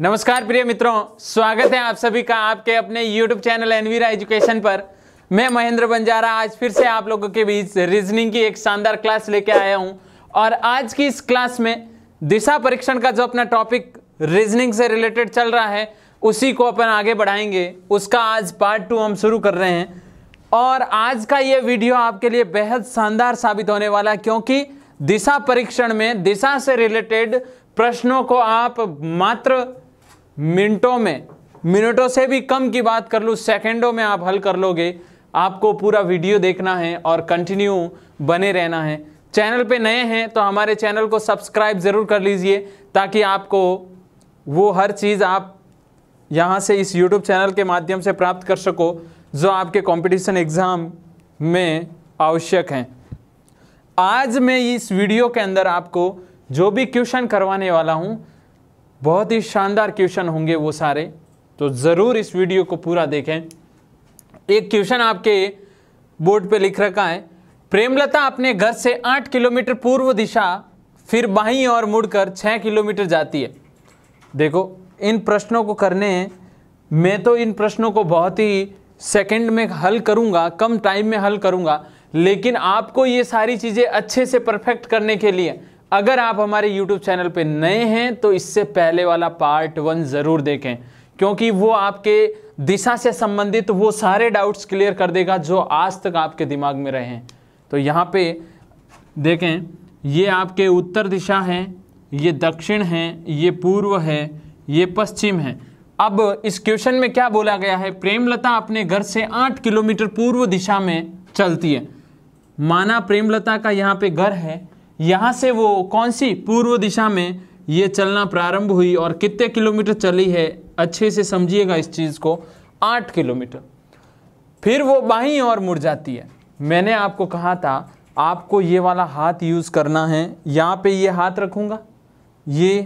नमस्कार प्रिय मित्रों स्वागत है आप सभी का आपके अपने YouTube चैनल एनवीरा एजुकेशन पर मैं महेंद्र बंजारा आज फिर से आप लोगों के बीच रीजनिंग की एक शानदार क्लास लेके आया हूं और आज की इस क्लास में दिशा परीक्षण का जो अपना टॉपिक रीजनिंग से रिलेटेड चल रहा है उसी को अपन आगे बढ़ाएंगे उसका आज पार्ट टू हम शुरू कर रहे हैं और आज का ये वीडियो आपके लिए बेहद शानदार साबित होने वाला है क्योंकि दिशा परीक्षण में दिशा से रिलेटेड प्रश्नों को आप मात्र मिनटों में मिनटों से भी कम की बात कर लूँ सेकेंडों में आप हल कर लोगे आपको पूरा वीडियो देखना है और कंटिन्यू बने रहना है चैनल पे नए हैं तो हमारे चैनल को सब्सक्राइब ज़रूर कर लीजिए ताकि आपको वो हर चीज़ आप यहाँ से इस यूट्यूब चैनल के माध्यम से प्राप्त कर सको जो आपके कंपटीशन एग्ज़ाम में आवश्यक हैं आज मैं इस वीडियो के अंदर आपको जो भी क्वेश्चन करवाने वाला हूँ बहुत ही शानदार क्वेश्चन होंगे वो सारे तो ज़रूर इस वीडियो को पूरा देखें एक क्वेश्चन आपके बोर्ड पे लिख रखा है प्रेमलता अपने घर से आठ किलोमीटर पूर्व दिशा फिर बाहीं और मुड़कर छः किलोमीटर जाती है देखो इन प्रश्नों को करने मैं तो इन प्रश्नों को बहुत ही सेकंड में हल करूंगा कम टाइम में हल करूंगा लेकिन आपको ये सारी चीज़ें अच्छे से परफेक्ट करने के लिए अगर आप हमारे YouTube चैनल पे नए हैं तो इससे पहले वाला पार्ट वन ज़रूर देखें क्योंकि वो आपके दिशा से संबंधित वो सारे डाउट्स क्लियर कर देगा जो आज तक आपके दिमाग में रहे हैं तो यहाँ पे देखें ये आपके उत्तर दिशा है ये दक्षिण है ये पूर्व है ये पश्चिम है अब इस क्वेश्चन में क्या बोला गया है प्रेमलता अपने घर से आठ किलोमीटर पूर्व दिशा में चलती है माना प्रेमलता का यहाँ पे घर है यहाँ से वो कौन सी पूर्व दिशा में ये चलना प्रारंभ हुई और कितने किलोमीटर चली है अच्छे से समझिएगा इस चीज़ को आठ किलोमीटर फिर वो बाहीं और मुड़ जाती है मैंने आपको कहा था आपको ये वाला हाथ यूज़ करना है यहाँ पे ये हाथ रखूँगा ये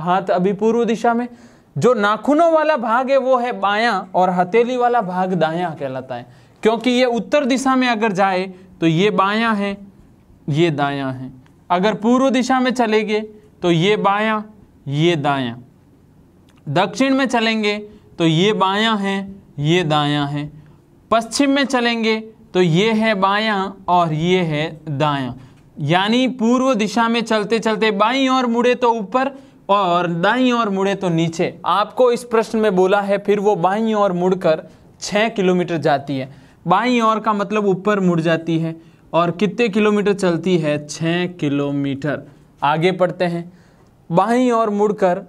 हाथ अभी पूर्व दिशा में जो नाखूनों वाला भाग है वो है बायां और हथेली वाला भाग दायां कहलाता है क्योंकि ये उत्तर दिशा में अगर जाए तो ये बायां है ये दायां है अगर पूर्व दिशा में चलेंगे तो ये बायां ये दायां दक्षिण में चलेंगे तो ये बायां है ये दायां है पश्चिम में चलेंगे तो ये है बायां और ये है दायां यानी पूर्व दिशा में चलते चलते बाई और मुड़े तो ऊपर और दाई और मुड़े तो नीचे आपको इस प्रश्न में बोला है फिर वो बाई और मुड़कर छः किलोमीटर जाती है बाई और का मतलब ऊपर मुड़ जाती है और कितने किलोमीटर चलती है छः किलोमीटर आगे पढ़ते हैं बाहीं और मुड़कर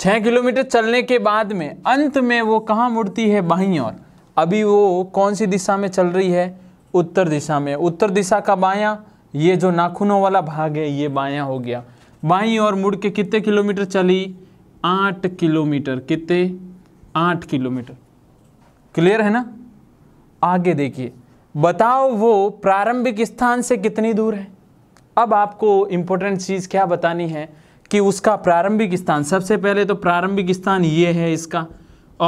छः किलोमीटर चलने के बाद में अंत में वो कहाँ मुड़ती है बाहीं और अभी वो कौन सी दिशा में चल रही है उत्तर दिशा में उत्तर दिशा का बायां ये जो नाखूनों वाला भाग है ये बायां हो गया बाहीं और मुड़ के कितने किलोमीटर चली आठ किलोमीटर कितने आठ किलोमीटर क्लियर है ना आगे देखिए बताओ वो प्रारंभिक स्थान से कितनी दूर है अब आपको इंपॉर्टेंट चीज़ क्या बतानी है कि उसका प्रारंभिक स्थान सबसे पहले तो प्रारंभिक स्थान ये है इसका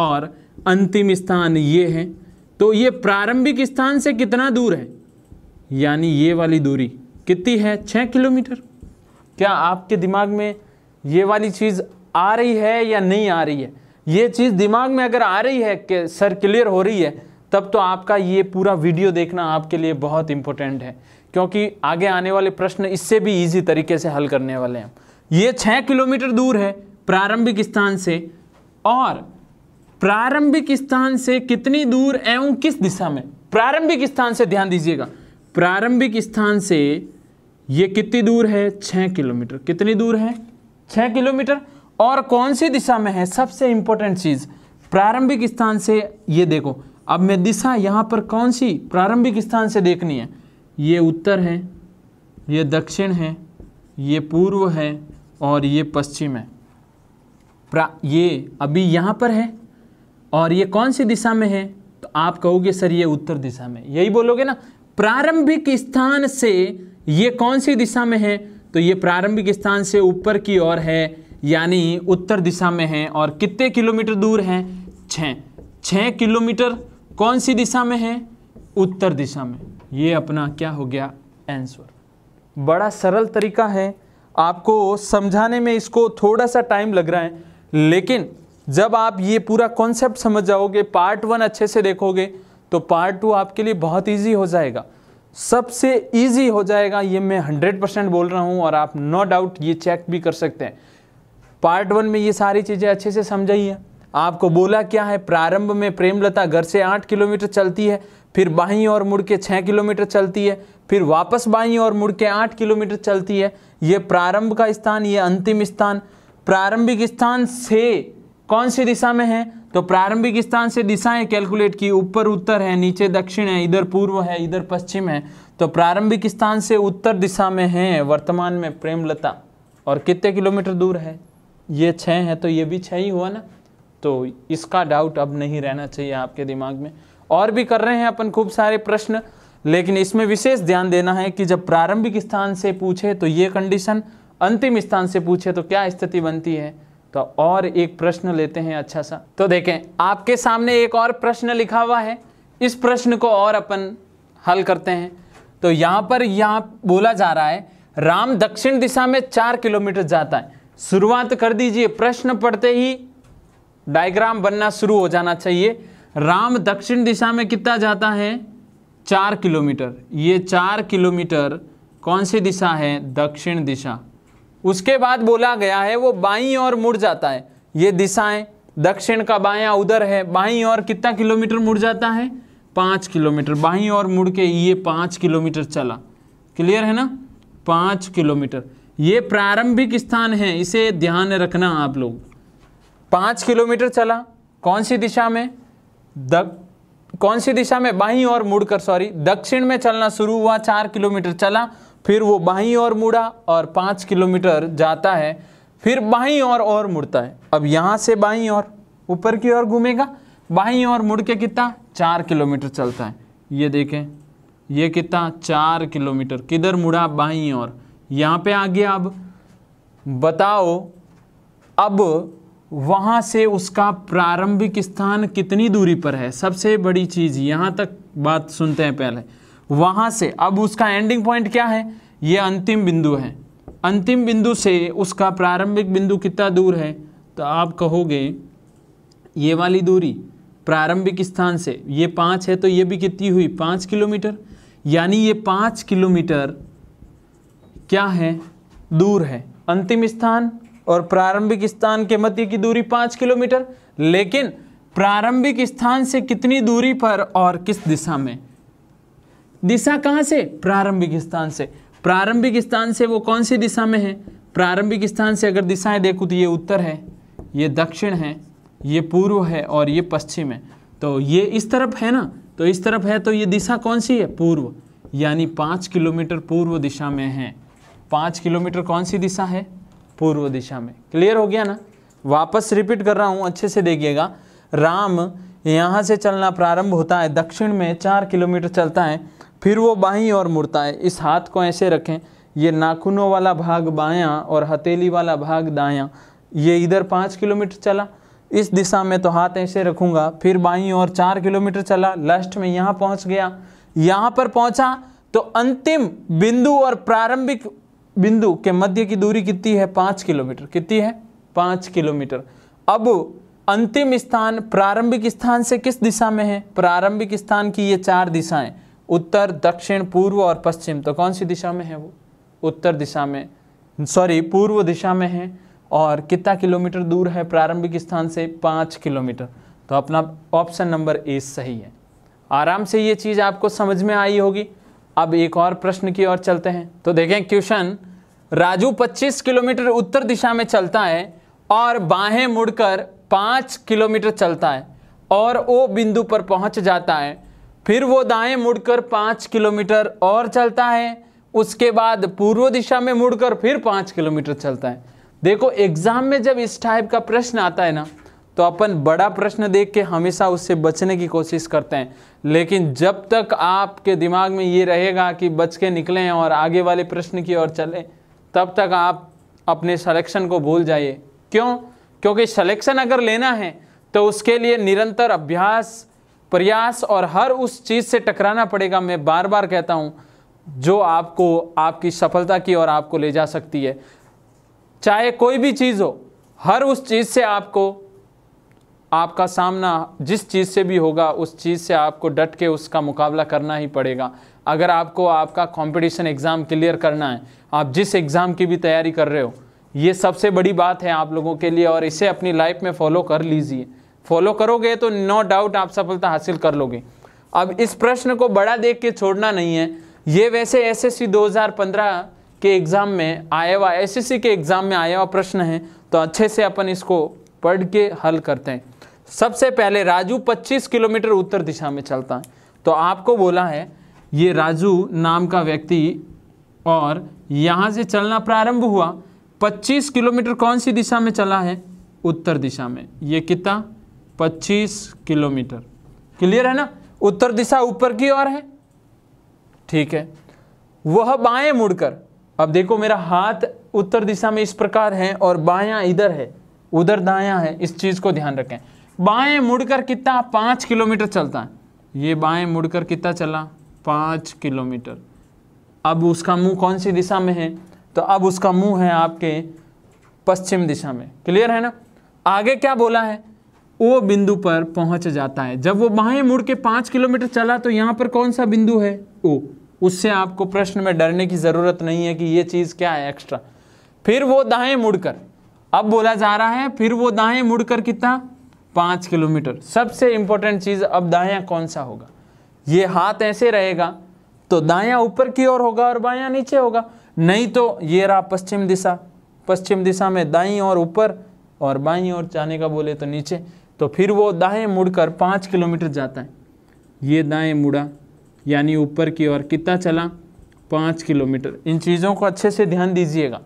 और अंतिम स्थान ये है तो ये प्रारंभिक स्थान से कितना दूर है यानी ये वाली दूरी कितनी है छः किलोमीटर क्या आपके दिमाग में ये वाली चीज़ आ रही है या नहीं आ रही है ये चीज़ दिमाग में अगर आ रही है कि सर क्लियर हो रही है तब तो आपका ये पूरा वीडियो देखना आपके लिए बहुत इंपॉर्टेंट है क्योंकि आगे आने वाले प्रश्न इससे भी ईजी तरीके से हल करने वाले हैं ये छः किलोमीटर दूर है प्रारंभिक स्थान से और प्रारंभिक स्थान से कितनी दूर एवं किस दिशा में प्रारंभिक स्थान से ध्यान दीजिएगा प्रारंभिक स्थान से ये कितनी दूर है छः किलोमीटर कितनी दूर है छः किलोमीटर और कौन सी दिशा में है सबसे इंपॉर्टेंट चीज़ प्रारंभिक स्थान से ये देखो अब मैं दिशा यहाँ पर कौन सी प्रारंभिक स्थान से देखनी है ये उत्तर है ये दक्षिण है ये पूर्व है और ये पश्चिम है प्रा ये अभी यहाँ पर है और ये कौन सी दिशा में है तो आप कहोगे सर ये उत्तर दिशा में यही बोलोगे ना प्रारंभिक स्थान से ये कौन सी दिशा में है तो ये प्रारंभिक स्थान से ऊपर की ओर है यानी उत्तर दिशा में है और कितने किलोमीटर दूर हैं छः छः किलोमीटर कौन सी दिशा में है उत्तर दिशा में ये अपना क्या हो गया आंसर बड़ा सरल तरीका है आपको समझाने में इसको थोड़ा सा टाइम लग रहा है लेकिन जब आप ये पूरा कॉन्सेप्ट समझ जाओगे पार्ट वन अच्छे से देखोगे तो पार्ट टू आपके लिए बहुत इजी हो जाएगा सबसे इजी हो जाएगा ये मैं हंड्रेड परसेंट बोल रहा हूँ और आप नो डाउट ये चेक भी कर सकते हैं पार्ट वन में ये सारी चीज़ें अच्छे से समझाइए आपको बोला क्या है प्रारंभ में प्रेमलता घर से आठ किलोमीटर चलती है फिर बाहीं और मुड़ के छः किलोमीटर चलती है फिर वापस बाहीं और मुड़ के आठ किलोमीटर चलती है ये प्रारंभ का स्थान ये अंतिम स्थान प्रारंभिक स्थान से कौन सी दिशा में है तो प्रारंभिक स्थान से दिशाएं कैलकुलेट की ऊपर उत्तर है नीचे दक्षिण है इधर पूर्व है इधर पश्चिम है तो प्रारंभिक स्थान से उत्तर दिशा में है वर्तमान में प्रेमलता और कितने किलोमीटर दूर है ये छः है तो ये भी छः ही हुआ ना तो इसका डाउट अब नहीं रहना चाहिए आपके दिमाग में और भी कर रहे हैं अपन खूब सारे प्रश्न लेकिन इसमें विशेष ध्यान देना है कि जब प्रारंभिक स्थान से पूछे तो ये कंडीशन अंतिम स्थान से पूछे तो क्या स्थिति बनती है तो और एक प्रश्न लेते हैं अच्छा सा तो देखें आपके सामने एक और प्रश्न लिखा हुआ है इस प्रश्न को और अपन हल करते हैं तो यहां पर यहां बोला जा रहा है राम दक्षिण दिशा में चार किलोमीटर जाता है शुरुआत कर दीजिए प्रश्न पढ़ते ही डायग्राम बनना शुरू हो जाना चाहिए राम दक्षिण दिशा में कितना जाता है चार किलोमीटर ये चार किलोमीटर कौन सी दिशा है दक्षिण दिशा उसके बाद बोला गया है वो बाई और मुड़ जाता है ये दिशाएं दक्षिण का बाया उधर है बाई और कितना किलोमीटर मुड़ जाता है पाँच किलोमीटर बाई और मुड़ के ये पाँच किलोमीटर चला क्लियर है ना पाँच किलोमीटर ये प्रारंभिक स्थान है इसे ध्यान रखना आप लोग पाँच किलोमीटर चला कौन सी दिशा में दक कौन सी दिशा में बाहीं और मुड़कर सॉरी दक्षिण में चलना शुरू हुआ चार किलोमीटर चला फिर वो बाही और मुड़ा और पाँच किलोमीटर जाता है फिर बाहीं और और मुड़ता है अब यहाँ से बाहीं और ऊपर की ओर घूमेगा बाहीं और मुड़ के कितना चार किलोमीटर चलता है ये देखें ये कितना चार किलोमीटर किधर मुड़ा बाहीं और यहाँ पे आ गया अब बताओ अब वहाँ से उसका प्रारंभिक स्थान कितनी दूरी पर है सबसे बड़ी चीज़ यहाँ तक बात सुनते हैं पहले वहाँ से अब उसका एंडिंग पॉइंट क्या है ये अंतिम बिंदु है अंतिम बिंदु से उसका प्रारंभिक बिंदु कितना दूर है तो आप कहोगे ये वाली दूरी प्रारंभिक स्थान से ये पाँच है तो ये भी कितनी हुई पाँच किलोमीटर यानी ये पाँच किलोमीटर क्या है दूर है अंतिम स्थान और प्रारंभिक स्थान के मध्य की दूरी पाँच किलोमीटर लेकिन प्रारंभिक स्थान से कितनी दूरी पर और किस दिशा में दिशा कहाँ से प्रारंभिक स्थान से प्रारंभिक स्थान से वो कौन सी दिशा में है प्रारंभिक स्थान से अगर दिशाएं देखूँ तो ये उत्तर है ये दक्षिण है ये पूर्व है और ये पश्चिम है तो ये इस तरफ है ना तो इस तरफ है तो ये दिशा कौन सी है पूर्व यानी पाँच किलोमीटर पूर्व दिशा में है पाँच किलोमीटर कौन सी दिशा है पूर्व दिशा में क्लियर हो गया ना वापस रिपीट कर रहा हूँ अच्छे से देखिएगा राम यहाँ से चलना प्रारंभ होता है दक्षिण में चार किलोमीटर चलता है फिर वो बाहीं और मुड़ता है इस हाथ को ऐसे रखें ये नाखूनों वाला भाग बायां और हथेली वाला भाग दायां ये इधर पाँच किलोमीटर चला इस दिशा में तो हाथ ऐसे रखूँगा फिर बाई और चार किलोमीटर चला लास्ट में यहाँ पहुँच गया यहाँ पर पहुँचा तो अंतिम बिंदु और प्रारंभिक बिंदु के मध्य की दूरी कितनी है पाँच किलोमीटर कितनी है पाँच किलोमीटर अब अंतिम स्थान प्रारंभिक स्थान से किस दिशा में है प्रारंभिक स्थान की ये चार दिशाएं उत्तर दक्षिण पूर्व और पश्चिम तो कौन सी दिशा में है वो उत्तर दिशा में सॉरी पूर्व दिशा में है और कितना किलोमीटर दूर है प्रारंभिक स्थान से पाँच किलोमीटर तो अपना ऑप्शन नंबर ए सही है आराम से ये चीज़ आपको समझ में आई होगी अब एक और प्रश्न की ओर चलते हैं तो देखें क्वेश्चन राजू 25 किलोमीटर उत्तर दिशा में चलता है और बाहें मुड़कर 5 किलोमीटर चलता है और वो बिंदु पर पहुंच जाता है फिर वो दाएं मुड़कर 5 किलोमीटर और चलता है उसके बाद पूर्व दिशा में मुड़कर फिर 5 किलोमीटर चलता है देखो एग्जाम में जब इस टाइप का प्रश्न आता है ना तो अपन बड़ा प्रश्न देख के हमेशा उससे बचने की कोशिश करते हैं लेकिन जब तक आपके दिमाग में ये रहेगा कि बच के निकलें और आगे वाले प्रश्न की ओर चलें तब तक आप अपने सलेक्शन को भूल जाइए क्यों क्योंकि सलेक्शन अगर लेना है तो उसके लिए निरंतर अभ्यास प्रयास और हर उस चीज़ से टकराना पड़ेगा मैं बार बार कहता हूँ जो आपको आपकी सफलता की ओर आपको ले जा सकती है चाहे कोई भी चीज़ हो हर उस चीज़ से आपको आपका सामना जिस चीज़ से भी होगा उस चीज़ से आपको डट के उसका मुकाबला करना ही पड़ेगा अगर आपको आपका कंपटीशन एग्ज़ाम क्लियर करना है आप जिस एग्ज़ाम की भी तैयारी कर रहे हो ये सबसे बड़ी बात है आप लोगों के लिए और इसे अपनी लाइफ में फॉलो कर लीजिए फॉलो करोगे तो नो डाउट आप सफलता हासिल कर लोगे अब इस प्रश्न को बड़ा देख के छोड़ना नहीं है ये वैसे एस एस के एग्ज़ाम में आया हुआ एस के एग्ज़ाम में आया हुआ प्रश्न है तो अच्छे से अपन इसको पढ़ के हल करते हैं सबसे पहले राजू 25 किलोमीटर उत्तर दिशा में चलता है तो आपको बोला है ये राजू नाम का व्यक्ति और यहाँ से चलना प्रारंभ हुआ 25 किलोमीटर कौन सी दिशा में चला है उत्तर दिशा में ये कितना 25 किलोमीटर क्लियर है ना उत्तर दिशा ऊपर की ओर है ठीक है वह बाएं मुड़कर अब देखो मेरा हाथ उत्तर दिशा में इस प्रकार है और बायां इधर है उधर दायां है इस चीज़ को ध्यान रखें बाएं मुड़कर कितना पाँच किलोमीटर चलता है ये बाएं मुड़कर कितना चला पाँच किलोमीटर अब उसका मुंह कौन सी दिशा में है तो अब उसका मुंह है आपके पश्चिम दिशा में क्लियर है ना आगे क्या बोला है वो बिंदु पर पहुंच जाता है जब वो बाएं मुड़ के पाँच किलोमीटर चला तो यहाँ पर कौन सा बिंदु है ओ उससे आपको प्रश्न में डरने की ज़रूरत नहीं है कि ये चीज़ क्या है एक्स्ट्रा फिर वो दाएं मुड़कर अब बोला जा रहा है फिर वो दाएं मुड़कर कितना पाँच किलोमीटर सबसे इम्पोर्टेंट चीज़ अब दायां कौन सा होगा ये हाथ ऐसे रहेगा तो दायां ऊपर की ओर होगा और बायां नीचे होगा नहीं तो ये रहा पश्चिम दिशा पश्चिम दिशा में दाई और ऊपर और बाई और जाने का बोले तो नीचे तो फिर वो दाएँ मुड़कर पाँच किलोमीटर जाता है ये दाएँ मुड़ा यानी ऊपर की ओर कितना चला पाँच किलोमीटर इन चीज़ों को अच्छे से ध्यान दीजिएगा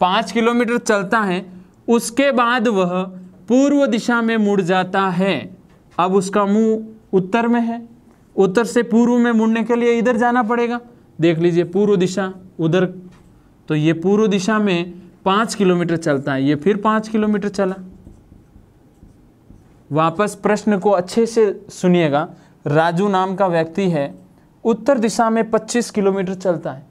पाँच किलोमीटर चलता है उसके बाद वह पूर्व दिशा में मुड़ जाता है अब उसका मुंह उत्तर में है उत्तर से पूर्व में मुड़ने के लिए इधर जाना पड़ेगा देख लीजिए पूर्व दिशा उधर तो ये पूर्व दिशा में पाँच किलोमीटर चलता है ये फिर पाँच किलोमीटर चला वापस प्रश्न को अच्छे से सुनिएगा राजू नाम का व्यक्ति है उत्तर दिशा में 25 किलोमीटर चलता है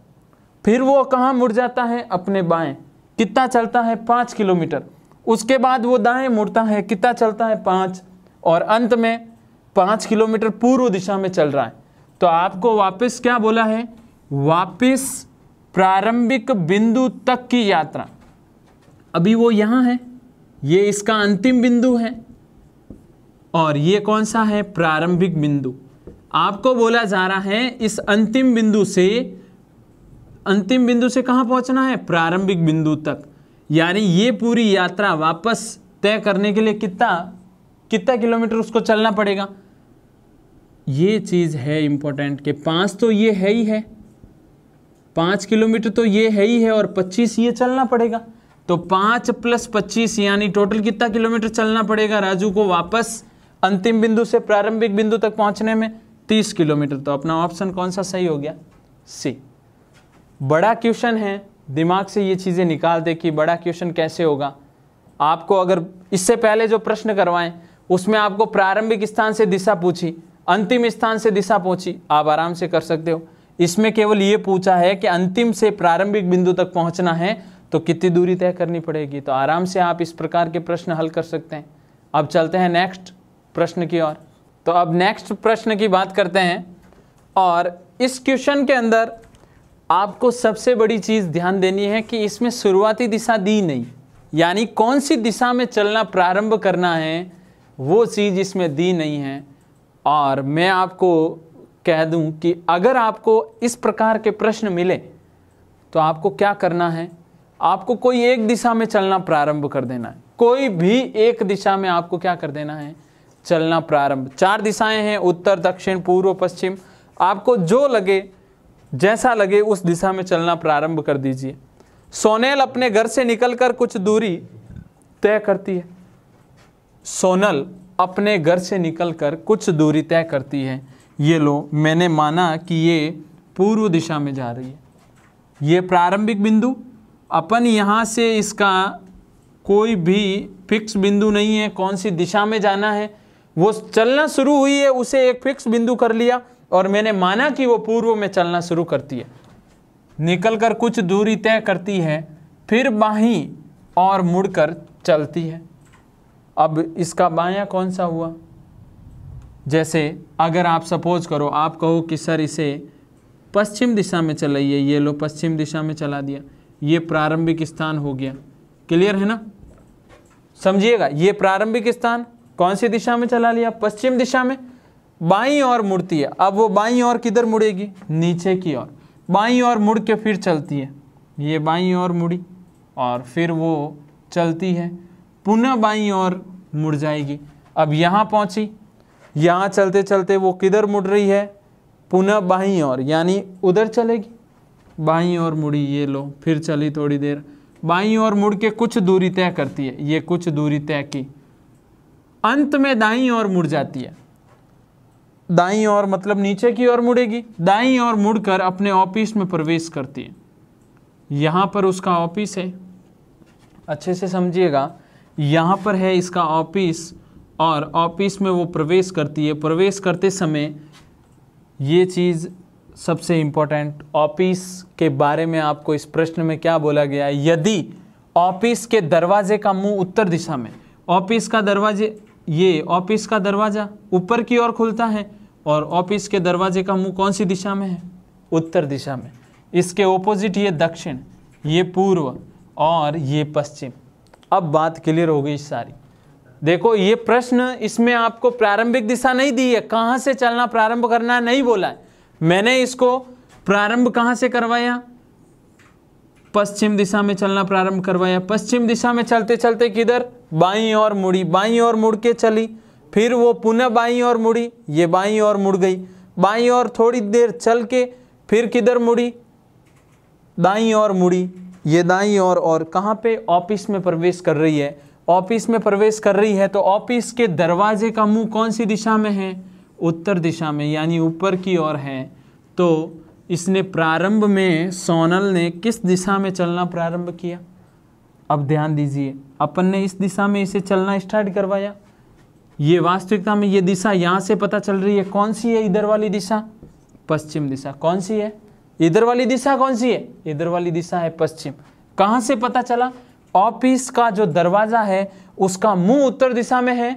फिर वो कहाँ मुड़ जाता है अपने बाएं कितना चलता है पाँच किलोमीटर उसके बाद वो दाएं मुड़ता है कितना चलता है पाँच और अंत में पाँच किलोमीटर पूर्व दिशा में चल रहा है तो आपको वापस क्या बोला है वापस प्रारंभिक बिंदु तक की यात्रा अभी वो यहाँ है ये इसका अंतिम बिंदु है और ये कौन सा है प्रारंभिक बिंदु आपको बोला जा रहा है इस अंतिम बिंदु से अंतिम बिंदु से कहाँ पहुँचना है प्रारंभिक बिंदु तक यानी ये पूरी यात्रा वापस तय करने के लिए कितना कितना किलोमीटर उसको चलना पड़ेगा ये चीज़ है इम्पोर्टेंट कि पाँच तो ये है ही है पाँच किलोमीटर तो ये है ही है और पच्चीस ये चलना पड़ेगा तो पाँच प्लस पच्चीस यानी टोटल कितना किलोमीटर चलना पड़ेगा राजू को वापस अंतिम बिंदु से प्रारंभिक बिंदु तक पहुंचने में तीस किलोमीटर तो अपना ऑप्शन कौन सा सही हो गया सी बड़ा क्वेश्चन है दिमाग से ये चीज़ें निकाल दे कि बड़ा क्वेश्चन कैसे होगा आपको अगर इससे पहले जो प्रश्न करवाएं उसमें आपको प्रारंभिक स्थान से दिशा पूछी अंतिम स्थान से दिशा पूछी आप आराम से कर सकते हो इसमें केवल ये पूछा है कि अंतिम से प्रारंभिक बिंदु तक पहुंचना है तो कितनी दूरी तय करनी पड़ेगी तो आराम से आप इस प्रकार के प्रश्न हल कर सकते हैं अब चलते हैं नेक्स्ट प्रश्न की ओर तो अब नेक्स्ट प्रश्न की बात करते हैं और इस क्वेश्चन के अंदर आपको सबसे बड़ी चीज़ ध्यान देनी है कि इसमें शुरुआती दिशा दी नहीं यानी कौन सी दिशा में चलना प्रारंभ करना है वो चीज़ इसमें दी नहीं है और मैं आपको कह दूं कि अगर आपको इस प्रकार के प्रश्न मिले तो आपको क्या करना है आपको कोई एक दिशा में चलना प्रारंभ कर देना है कोई भी एक दिशा में आपको क्या कर देना है चलना प्रारंभ चार दिशाएं हैं उत्तर दक्षिण पूर्व पश्चिम आपको जो लगे जैसा लगे उस दिशा में चलना प्रारंभ कर दीजिए सोनेल अपने घर से निकलकर कुछ दूरी तय करती है सोनल अपने घर से निकलकर कुछ दूरी तय करती है ये लो मैंने माना कि ये पूर्व दिशा में जा रही है ये प्रारंभिक बिंदु अपन यहाँ से इसका कोई भी फिक्स बिंदु नहीं है कौन सी दिशा में जाना है वो चलना शुरू हुई है उसे एक फिक्स बिंदु कर लिया और मैंने माना कि वो पूर्व में चलना शुरू करती है निकलकर कुछ दूरी तय करती है फिर बाहीं और मुड़कर चलती है अब इसका बायां कौन सा हुआ जैसे अगर आप सपोज करो आप कहो कि सर इसे पश्चिम दिशा में चलाइए ये लो पश्चिम दिशा में चला दिया ये प्रारंभिक स्थान हो गया क्लियर है ना समझिएगा ये प्रारंभिक स्थान कौन सी दिशा में चला लिया पश्चिम दिशा में बाई और मुड़ती है अब वो बाई और किधर मुड़ेगी नीचे की ओर बाई और मुड़ के फिर चलती है ये बाई और मुड़ी और फिर वो चलती है पुनः बाई और मुड़ जाएगी अब यहाँ पहुँची यहाँ चलते चलते वो किधर मुड़ रही है पुनः बाई और यानी उधर चलेगी बाई और मुड़ी ये लो फिर चली थोड़ी देर बाई और मुड़ के कुछ दूरी तय करती है ये कुछ दूरी तय की अंत में दाई और मुड़ जाती है दाई और मतलब नीचे की ओर मुड़ेगी दाई और मुड़कर अपने ऑफिस में प्रवेश करती है यहाँ पर उसका ऑफिस है अच्छे से समझिएगा यहाँ पर है इसका ऑफिस और ऑफिस में वो प्रवेश करती है प्रवेश करते समय ये चीज़ सबसे इंपॉर्टेंट ऑफिस के बारे में आपको इस प्रश्न में क्या बोला गया है यदि ऑफिस के दरवाजे का मुंह उत्तर दिशा में ऑफिस का दरवाजे ये ऑफिस का दरवाज़ा ऊपर की ओर खुलता है और ऑफिस के दरवाजे का मुंह कौन सी दिशा में है उत्तर दिशा में इसके ओपोजिट ये दक्षिण ये पूर्व और ये पश्चिम अब बात क्लियर हो गई सारी देखो ये प्रश्न इसमें आपको प्रारंभिक दिशा नहीं दी है कहाँ से चलना प्रारंभ करना है नहीं बोला है मैंने इसको प्रारंभ कहाँ से करवाया पश्चिम दिशा में चलना प्रारंभ करवाया पश्चिम दिशा में चलते चलते किधर बाई और मुड़ी बाई और मुड़ के चली फिर वो पुनः बाई और मुड़ी ये बाई और मुड़ गई बाई और थोड़ी देर चल के फिर किधर मुड़ी दाई और मुड़ी ये दाई और और कहाँ पे ऑफिस में प्रवेश कर रही है ऑफिस में प्रवेश कर रही है तो ऑफिस के दरवाजे का मुंह कौन सी दिशा में है उत्तर दिशा में यानी ऊपर की ओर है तो इसने प्रारंभ में सोनल ने किस दिशा में चलना प्रारंभ किया अब ध्यान दीजिए अपन ने इस दिशा में इसे चलना स्टार्ट करवाया ये वास्तविकता में ये दिशा यहाँ से पता चल रही है कौन सी है इधर वाली दिशा पश्चिम दिशा कौन सी है इधर वाली दिशा कौन सी है इधर वाली दिशा है पश्चिम कहां से पता चला ऑफिस का जो दरवाज़ा है उसका मुंह उत्तर दिशा में है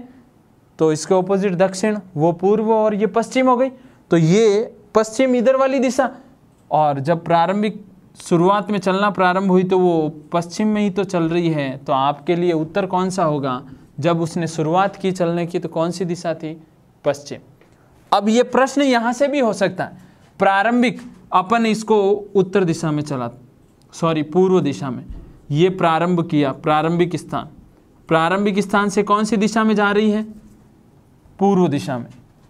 तो इसके ऑपोजिट दक्षिण वो पूर्व और ये पश्चिम हो गई तो ये पश्चिम इधर वाली दिशा और जब प्रारंभिक शुरुआत में चलना प्रारंभ हुई तो वो पश्चिम में ही तो चल रही है तो आपके लिए उत्तर कौन सा होगा जब उसने शुरुआत की चलने की तो कौन सी दिशा थी पश्चिम अब ये प्रश्न यहाँ से भी हो सकता है प्रारंभिक अपन इसको उत्तर दिशा में चला सॉरी पूर्व दिशा में ये प्रारंभ किया प्रारंभिक स्थान प्रारंभिक स्थान से कौन सी दिशा में जा रही है पूर्व दिशा में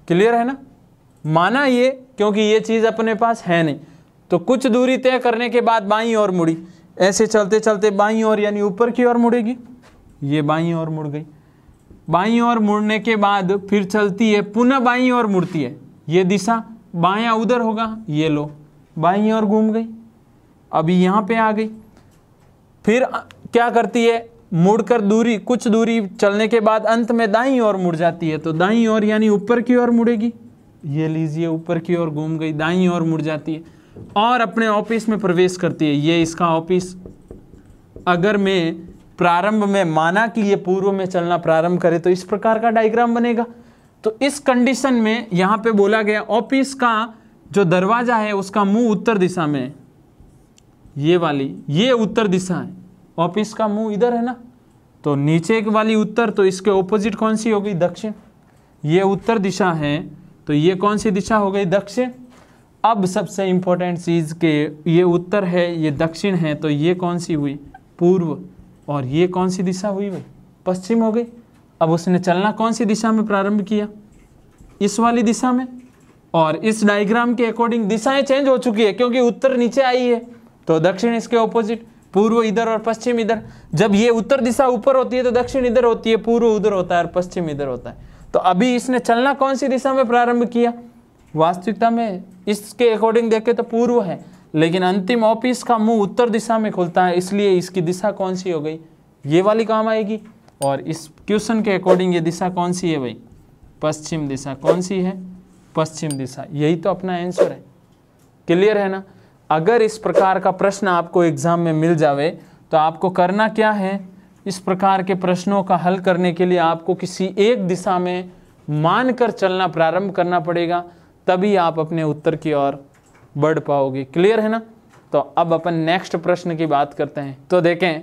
क्लियर है ना माना ये क्योंकि ये चीज़ अपने पास है नहीं तो कुछ दूरी तय करने के बाद बाई और मुड़ी ऐसे चलते चलते बाई और यानी ऊपर की ओर मुड़ेगी ये बाई और मुड़ गई बाई और मुड़ने के बाद फिर चलती है पुनः बाई और मुड़ती है ये दिशा बाया उधर होगा ये लो बाई और घूम गई अभी यहाँ पे आ गई फिर क्या करती है मुड़कर दूरी कुछ दूरी चलने के बाद अंत में दाई और मुड़ जाती है तो दाई और यानी ऊपर की ओर मुड़ेगी ये लीजिए ऊपर की ओर घूम गई दाई और मुड़ जाती है और अपने ऑफिस में प्रवेश करती है ये इसका ऑफिस अगर मैं प्रारंभ में माना कि ये पूर्व में चलना प्रारंभ करे तो इस प्रकार का डायग्राम बनेगा तो इस कंडीशन में यहाँ पे बोला गया ऑफिस का जो दरवाज़ा है उसका मुंह उत्तर दिशा में ये वाली ये उत्तर दिशा है ऑफिस का मुंह इधर है ना तो नीचे वाली उत्तर तो इसके ऑपोजिट कौन सी हो गई दक्षिण ये उत्तर दिशा है तो ये कौन सी दिशा हो गई दक्षिण अब सबसे इंपॉर्टेंट चीज़ के ये उत्तर है ये दक्षिण है तो ये कौन सी हुई पूर्व और ये कौन सी दिशा हुई भाई पश्चिम हो गई अब उसने चलना कौन सी दिशा में प्रारंभ किया इस वाली दिशा में और इस डायग्राम के अकॉर्डिंग दिशाएं चेंज हो चुकी है क्योंकि उत्तर नीचे आई है तो दक्षिण इसके ऑपोजिट पूर्व इधर और पश्चिम इधर जब ये उत्तर दिशा ऊपर होती है तो दक्षिण इधर होती है पूर्व उधर होता है और पश्चिम इधर होता है तो अभी इसने चलना कौन सी दिशा में प्रारंभ किया वास्तविकता में इसके अकॉर्डिंग देखे तो पूर्व है लेकिन अंतिम ऑफिस का मुंह उत्तर दिशा में खुलता है इसलिए इसकी दिशा कौन सी हो गई ये वाली काम आएगी और इस क्वेश्चन के अकॉर्डिंग ये दिशा कौन सी है भाई पश्चिम दिशा कौन सी है पश्चिम दिशा यही तो अपना आंसर है क्लियर है ना अगर इस प्रकार का प्रश्न आपको एग्जाम में मिल जावे तो आपको करना क्या है इस प्रकार के प्रश्नों का हल करने के लिए आपको किसी एक दिशा में मानकर चलना प्रारंभ करना पड़ेगा तभी आप अपने उत्तर की ओर बढ़ पाओगे क्लियर है ना तो अब अपन नेक्स्ट प्रश्न की बात करते हैं तो देखें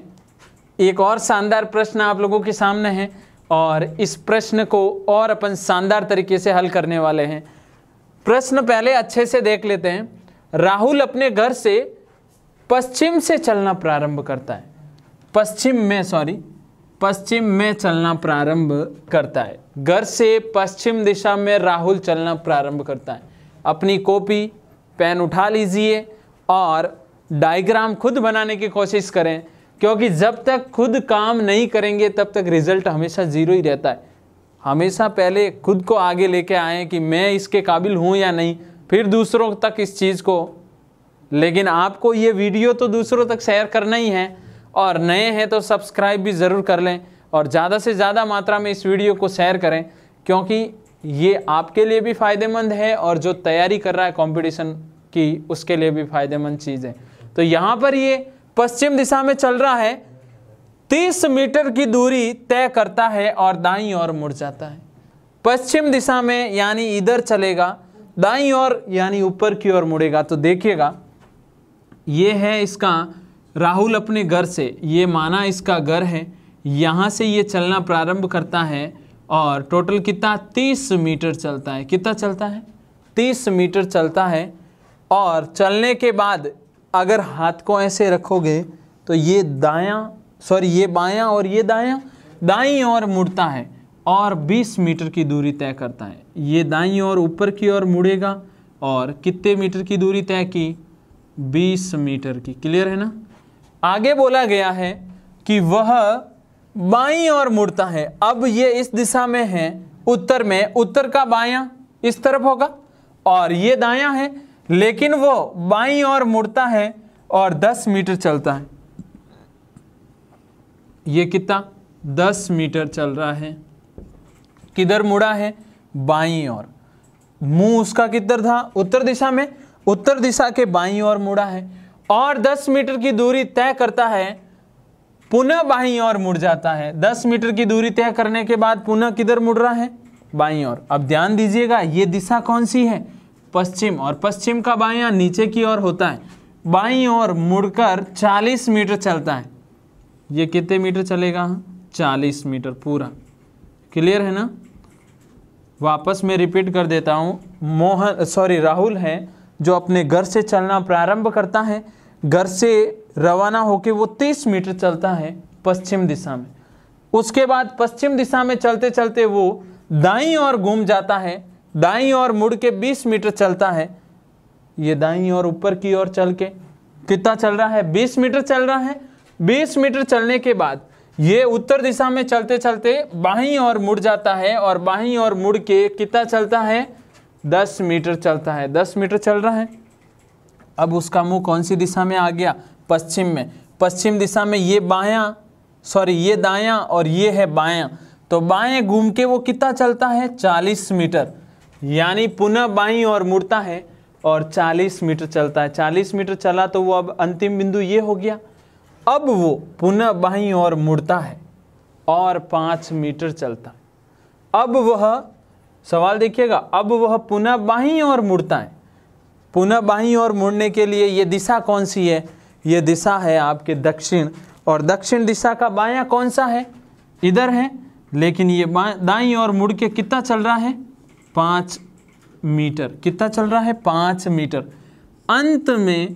एक और शानदार प्रश्न आप लोगों के सामने है और इस प्रश्न को और अपन शानदार तरीके से हल करने वाले हैं प्रश्न पहले अच्छे से देख लेते हैं राहुल अपने घर से पश्चिम से चलना प्रारंभ करता है पश्चिम में सॉरी पश्चिम में चलना प्रारंभ करता है घर से पश्चिम दिशा में राहुल चलना प्रारंभ करता है अपनी कॉपी पेन उठा लीजिए और डायग्राम खुद बनाने की कोशिश करें क्योंकि जब तक खुद काम नहीं करेंगे तब तक रिजल्ट हमेशा ज़ीरो ही रहता है हमेशा पहले खुद को आगे लेके आए कि मैं इसके काबिल हूँ या नहीं फिर दूसरों तक इस चीज़ को लेकिन आपको ये वीडियो तो दूसरों तक शेयर करना ही है और नए हैं तो सब्सक्राइब भी ज़रूर कर लें और ज़्यादा से ज़्यादा मात्रा में इस वीडियो को शेयर करें क्योंकि ये आपके लिए भी फ़ायदेमंद है और जो तैयारी कर रहा है कंपटीशन की उसके लिए भी फ़ायदेमंद चीज़ है तो यहाँ पर ये पश्चिम दिशा में चल रहा है 30 मीटर की दूरी तय करता है और दाई और मुड़ जाता है पश्चिम दिशा में यानी इधर चलेगा दाई और यानी ऊपर की ओर मुड़ेगा तो देखिएगा ये है इसका राहुल अपने घर से ये माना इसका घर है यहाँ से ये चलना प्रारंभ करता है और टोटल कितना तीस मीटर चलता है कितना चलता है तीस मीटर चलता है और चलने के बाद अगर हाथ को ऐसे रखोगे तो ये दाया सॉरी ये बायां और ये दाया दाई ओर मुड़ता है और 20 मीटर की दूरी तय करता है ये दाई ओर ऊपर की ओर मुड़ेगा और कितने मीटर की दूरी तय की 20 मीटर की क्लियर है ना आगे बोला गया है कि वह बाई और मुड़ता है अब ये इस दिशा में है उत्तर में उत्तर का बायां इस तरफ होगा और ये दायां है लेकिन वो बाई और मुड़ता है और 10 मीटर चलता है ये कितना 10 मीटर चल रहा है किधर मुड़ा है बाई और मुंह उसका किधर था उत्तर दिशा में उत्तर दिशा के बाई और मुड़ा है और 10 मीटर की दूरी तय करता है पुनः बाई और मुड़ जाता है दस मीटर की दूरी तय करने के बाद पुनः किधर मुड़ रहा है बाई और अब ध्यान दीजिएगा ये दिशा कौन सी है पश्चिम और पश्चिम का बाया नीचे की ओर होता है बाई और मुड़कर 40 मीटर चलता है ये कितने मीटर चलेगा 40 मीटर पूरा क्लियर है ना वापस मैं रिपीट कर देता हूँ मोहन सॉरी राहुल है जो अपने घर से चलना प्रारंभ करता है घर से रवाना होकर वो तीस मीटर चलता है पश्चिम दिशा में उसके बाद पश्चिम दिशा में चलते चलते वो दाई और घूम जाता है दाई और मुड़ के बीस मीटर चलता है ये दाई और ऊपर की ओर चल के कितना चल रहा है बीस मीटर चल रहा है बीस मीटर चलने के बाद ये उत्तर दिशा में चलते चलते बाहीं और मुड़ जाता है और बाहीं और मुड़ के कितना चलता है दस मीटर चलता है दस मीटर चल रहा है अब उसका मुंह कौन सी दिशा में आ गया पश्चिम में पश्चिम दिशा में ये बायां सॉरी ये दायां और ये है बायां तो बाएं घूम के वो कितना चलता है 40 मीटर यानी पुनः बाई और मुड़ता है और 40 मीटर चलता है 40 मीटर चला तो वो अब अंतिम बिंदु ये हो गया अब वो पुनः बाई और मुड़ता है और पाँच मीटर चलता है अब वह सवाल देखिएगा अब वह पुनः बाई और मुड़ता है पुनः बाहीं ओर मुड़ने के लिए ये दिशा कौन सी है ये दिशा है आपके दक्षिण और दक्षिण दिशा का बायां कौन सा है इधर है लेकिन ये दाई और मुड़ के कितना चल रहा है पाँच मीटर कितना चल रहा है पाँच मीटर अंत में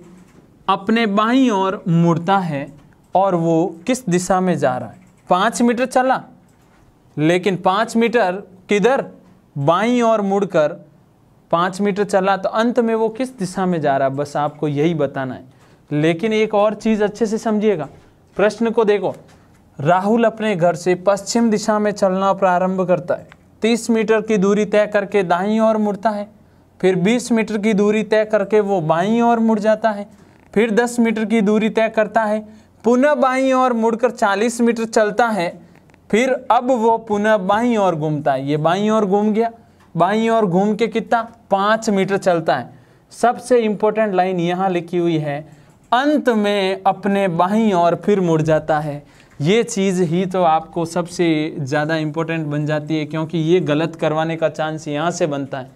अपने बाई और मुड़ता है और वो किस दिशा में जा रहा है पाँच मीटर चला लेकिन पाँच मीटर किधर बाई और मुड़कर पाँच मीटर चला तो अंत में वो किस दिशा में जा रहा है बस आपको यही बताना है लेकिन एक और चीज़ अच्छे से समझिएगा प्रश्न को देखो राहुल अपने घर से पश्चिम दिशा में चलना प्रारंभ करता है तीस मीटर की दूरी तय करके दाई ओर मुड़ता है फिर बीस मीटर की दूरी तय करके वो बाई ओर मुड़ जाता है फिर दस मीटर की दूरी तय करता है पुनः बाई ओर मुड़कर चालीस मीटर चलता है फिर अब वो पुनः बाई ओर घूमता है ये बाई ओर घूम गया बाई और घूम के कितना पाँच मीटर चलता है सबसे इम्पोर्टेंट लाइन यहाँ लिखी हुई है अंत में अपने बाई और फिर मुड़ जाता है ये चीज़ ही तो आपको सबसे ज़्यादा इम्पोर्टेंट बन जाती है क्योंकि ये गलत करवाने का चांस यहाँ से बनता है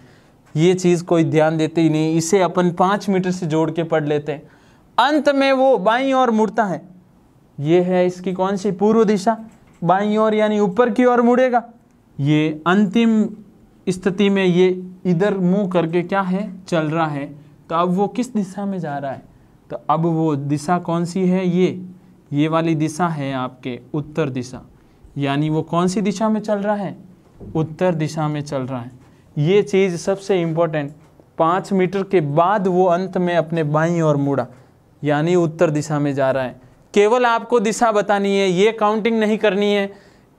ये चीज़ कोई ध्यान देते ही नहीं इसे अपन पाँच मीटर से जोड़ के पढ़ लेते हैं अंत में वो बाई और मुड़ता है ये है इसकी कौन सी पूर्व दिशा बाई और यानी ऊपर की ओर मुड़ेगा ये अंतिम स्थिति में ये इधर मुंह करके क्या है चल रहा है तो अब वो किस दिशा में जा रहा है तो अब वो दिशा कौन सी है ये ये वाली दिशा है आपके उत्तर दिशा यानी वो कौन सी दिशा में चल रहा है उत्तर दिशा में चल रहा है ये चीज़ सबसे इम्पोर्टेंट पाँच मीटर के बाद वो अंत में अपने बाई और मुड़ा यानी उत्तर दिशा में जा रहा है केवल आपको दिशा बतानी है ये काउंटिंग नहीं करनी है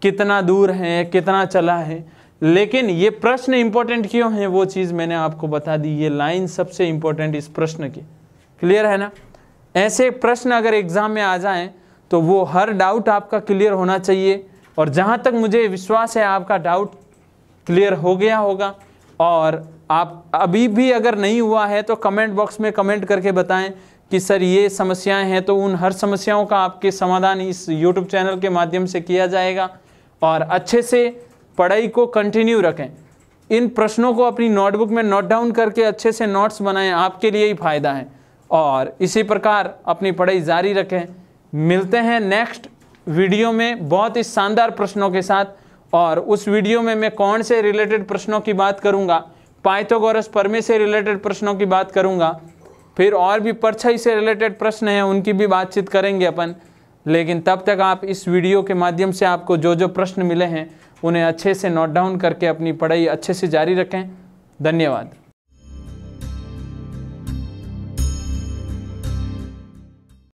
कितना दूर है कितना चला है लेकिन ये प्रश्न इंपॉर्टेंट क्यों है वो चीज़ मैंने आपको बता दी ये लाइन सबसे इंपॉर्टेंट इस प्रश्न की क्लियर है ना ऐसे प्रश्न अगर एग्जाम में आ जाए तो वो हर डाउट आपका क्लियर होना चाहिए और जहां तक मुझे विश्वास है आपका डाउट क्लियर हो गया होगा और आप अभी भी अगर नहीं हुआ है तो कमेंट बॉक्स में कमेंट करके बताएं कि सर ये समस्याएं हैं तो उन हर समस्याओं का आपके समाधान इस यूट्यूब चैनल के माध्यम से किया जाएगा और अच्छे से पढ़ाई को कंटिन्यू रखें इन प्रश्नों को अपनी नोटबुक में नोट डाउन करके अच्छे से नोट्स बनाएं आपके लिए ही फ़ायदा है और इसी प्रकार अपनी पढ़ाई जारी रखें मिलते हैं नेक्स्ट वीडियो में बहुत ही शानदार प्रश्नों के साथ और उस वीडियो में मैं कौन से रिलेटेड प्रश्नों की बात करूंगा पाइथागोरस परमे से रिलेटेड प्रश्नों की बात करूंगा फिर और भी परछाई से रिलेटेड प्रश्न हैं उनकी भी बातचीत करेंगे अपन लेकिन तब तक आप इस वीडियो के माध्यम से आपको जो जो प्रश्न मिले हैं उन्हें अच्छे से नोट डाउन करके अपनी पढ़ाई अच्छे से जारी रखें धन्यवाद